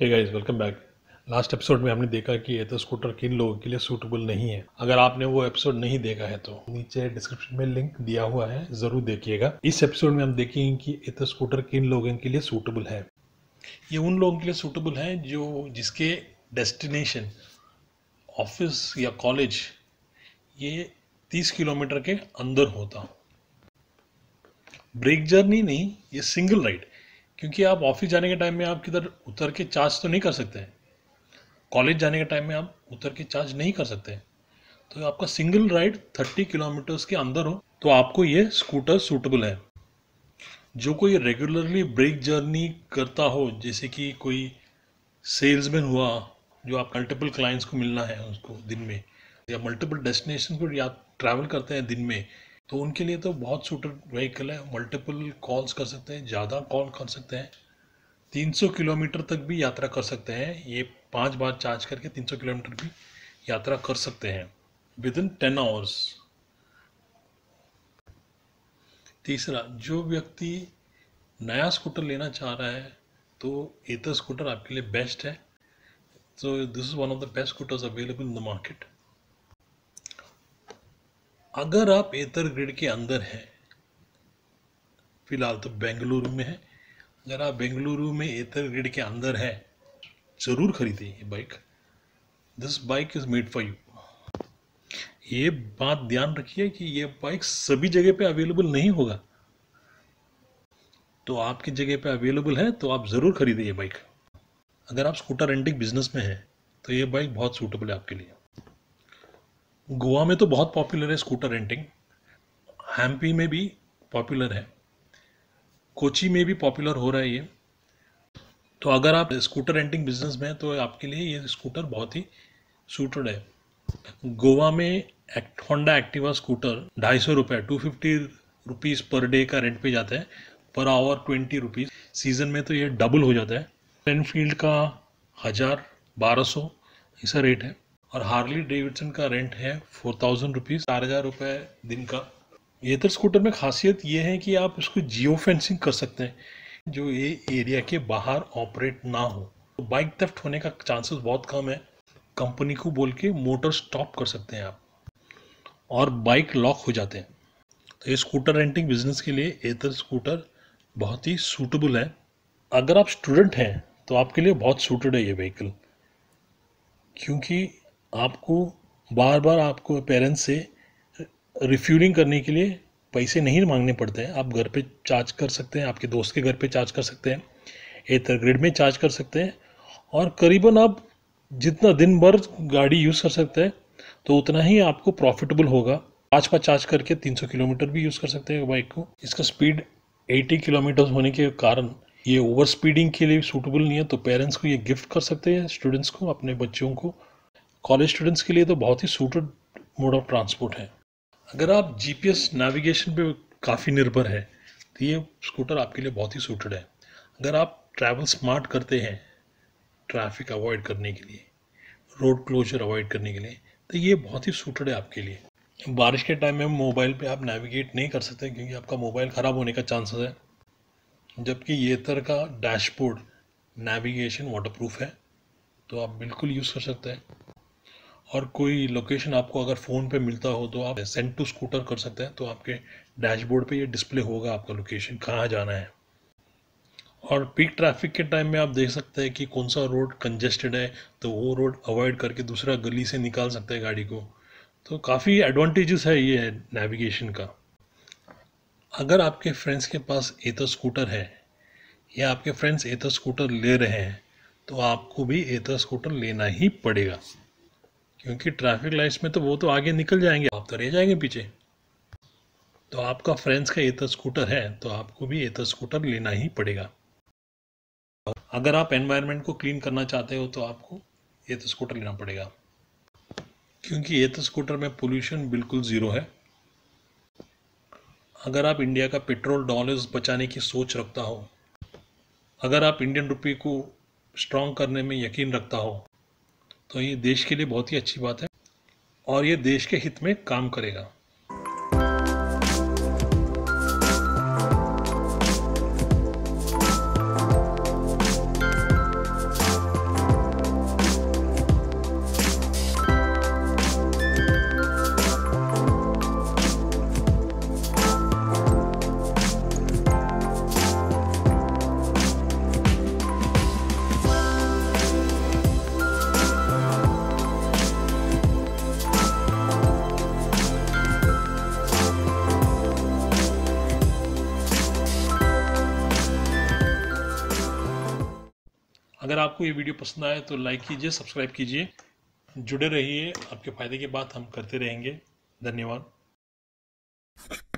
हे guys welcome back last episode में हमने देखा कि एथर स्कूटर तो किन लोगों के लिए सूटेबल नहीं है अगर आपने वो एपिसोड नहीं देखा है तो नीचे डिस्क्रिप्शन में लिंक दिया हुआ है ज़रूर देखिएगा इस एपिसोड में हम देखेंगे कि एथर स्कूटर तो किन लोगों के लिए सूटेबल है ये उन लोगों के लिए सूटेबल है जो जिसके डेस्टिनेशन ऑफिस या कॉलेज ये तीस किलोमीटर के अंदर होता ब्रेक जर्नी नहीं ये सिंगल राइड क्योंकि आप ऑफिस जाने के टाइम में आप किधर उतर के चार्ज तो नहीं कर सकते हैं कॉलेज जाने के टाइम में आप उतर के चार्ज नहीं कर सकते हैं तो आपका सिंगल राइड थर्टी किलोमीटर्स के अंदर हो तो आपको ये स्कूटर सूटेबल है जो कोई रेगुलरली ब्रेक जर्नी करता हो जैसे कि कोई सेल्समैन हुआ जो आप मल्टीपल क्लाइंट्स को मिलना है उसको दिन में या मल्टीपल डेस्टिनेशन को या ट्रैवल करते हैं दिन में तो उनके लिए तो बहुत सूटेड व्हीकल है मल्टीपल कॉल्स कर सकते हैं ज़्यादा कॉल कर सकते हैं 300 किलोमीटर तक भी यात्रा कर सकते हैं ये पांच बार चार्ज करके 300 किलोमीटर भी यात्रा कर सकते हैं विद इन टेन आवर्स तीसरा जो व्यक्ति नया स्कूटर लेना चाह रहा है तो तो स्कूटर आपके लिए बेस्ट है so this is one of the best scooters available in the market अगर आप एथर ग्रिड के अंदर हैं फिलहाल तो बेंगलुरु में है अगर आप बेंगलुरु में एथर ग्रिड के अंदर है ज़रूर खरीदें ये bike this bike is made for you ये बात ध्यान रखिए कि ये बाइक सभी जगह पे अवेलेबल नहीं होगा तो आपकी जगह पे अवेलेबल है तो आप ज़रूर खरीदें ये बाइक अगर आप स्कूटर रेंटिंग बिजनेस में हैं तो ये बाइक बहुत सूटेबल है आपके लिए गोवा में तो बहुत पॉपुलर है स्कूटर रेंटिंग हैम्पी में भी पॉपुलर है कोची में भी पॉपुलर हो रहा है ये तो अगर आप स्कूटर रेंटिंग बिजनेस में हैं तो आपके लिए ये स्कूटर बहुत ही सूटेड है गोवा में एक्ट होंडा एक्टिवा स्कूटर ढाई सौ रुपये two fifty rupees per day का रेंट पे जाता है per hour twenty rupees season में तो ये डबल हो जाता है एनफील्ड का हज़ार बारह सौ ऐसा रेट है और हार्ली डेविडसन का रेंट है फोर थाउजेंड रुपीज़ चार हज़ार रुपये दिन का एथर तो स्कूटर में खासियत ये है कि आप इसको जियो फेंसिंग कर सकते हैं जो ये एरिया के बाहर ऑपरेट ना हो तो बाइक थेफ्ट होने का चांसेस बहुत कम है कंपनी को बोल के मोटर स्टॉप कर सकते हैं आप और बाइक लॉक हो जाते हैं तो ये स्कूटर रेंटिंग बिजनेस के लिए एथर स्कूटर बहुत ही सूटेबल है अगर आप स्टूडेंट हैं तो आपके लिए बहुत सूटेड है ये व्हीकल क्योंकि आपको बार बार आपको पेरेंट्स से रिफ्यूलिंग करने के लिए पैसे नहीं मांगने पड़ते हैं आप घर पे चार्ज कर सकते हैं आपके दोस्त के घर पे चार्ज कर सकते हैं एथर ग्रिड में चार्ज कर सकते हैं और करीबन आप जितना दिन भर गाड़ी यूज़ कर सकते हैं तो उतना ही आपको प्रॉफिटेबल होगा पाँच पाँच चार्ज करके 300 किलोमीटर भी यूज़ कर सकते हैं बाइक को इसका स्पीड 80 किलोमीटर होने के कारण ये ओवर स्पीडिंग के लिए सूटेबल नहीं है तो पेरेंट्स को ये गिफ्ट कर सकते हैं स्टूडेंट्स को अपने बच्चों को कॉलेज स्टूडेंट्स के लिए तो बहुत ही सूटेड मोड ऑफ ट्रांसपोर्ट है अगर आप जीपीएस नेविगेशन पे काफ़ी निर्भर है तो ये स्कूटर आपके लिए बहुत ही सूटेड है अगर आप ट्रैवल स्मार्ट करते हैं ट्रैफिक अवॉइड करने के लिए रोड क्लोजर अवॉइड करने के लिए तो ये बहुत ही सूटेड है आपके लिए बारिश के टाइम में मोबाइल पे आप नेविगेट नहीं कर सकते क्योंकि आपका मोबाइल ख़राब होने का चांसेस है जबकि ये तरह का डैशबोर्ड नेविगेशन वाटरप्रूफ है तो आप बिल्कुल यूज़ कर सकते हैं और कोई लोकेशन आपको अगर फ़ोन पे मिलता हो तो आप सेंड टू स्कूटर कर सकते हैं तो आपके डैशबोर्ड पे ये डिस्प्ले होगा आपका लोकेशन कहाँ जाना है और पीक ट्रैफिक के टाइम में आप देख सकते हैं कि कौन सा रोड कंजेस्टेड है तो वो रोड अवॉइड करके दूसरा गली से निकाल सकते हैं गाड़ी को तो काफ़ी एडवांटेजेस है ये नेविगेशन का अगर आपके फ्रेंड्स के पास एथर स्कूटर है या आपके फ्रेंड्स एथर स्कूटर ले रहे हैं तो आपको भी एथर स्कूटर लेना ही पड़ेगा क्योंकि ट्रैफिक लाइट्स में तो वो तो आगे निकल जाएंगे आप तो रह जाएंगे पीछे तो आपका फ्रेंड्स का एथर स्कूटर तो है तो आपको भी एथर स्कूटर तो लेना ही पड़ेगा अगर आप एनवायरनमेंट को क्लीन करना चाहते हो तो आपको एथर स्कूटर तो लेना पड़ेगा क्योंकि एथर स्कूटर में पोल्यूशन बिल्कुल ज़ीरो है अगर आप इंडिया का पेट्रोल डॉलर्स बचाने की सोच रखता हो अगर आप इंडियन रुपये को स्ट्रॉन्ग करने में यकीन रखता हो तो ये देश के लिए बहुत ही अच्छी बात है और ये देश के हित में काम करेगा अगर आपको ये वीडियो पसंद आए तो लाइक कीजिए सब्सक्राइब कीजिए जुड़े रहिए आपके फ़ायदे की बात हम करते रहेंगे धन्यवाद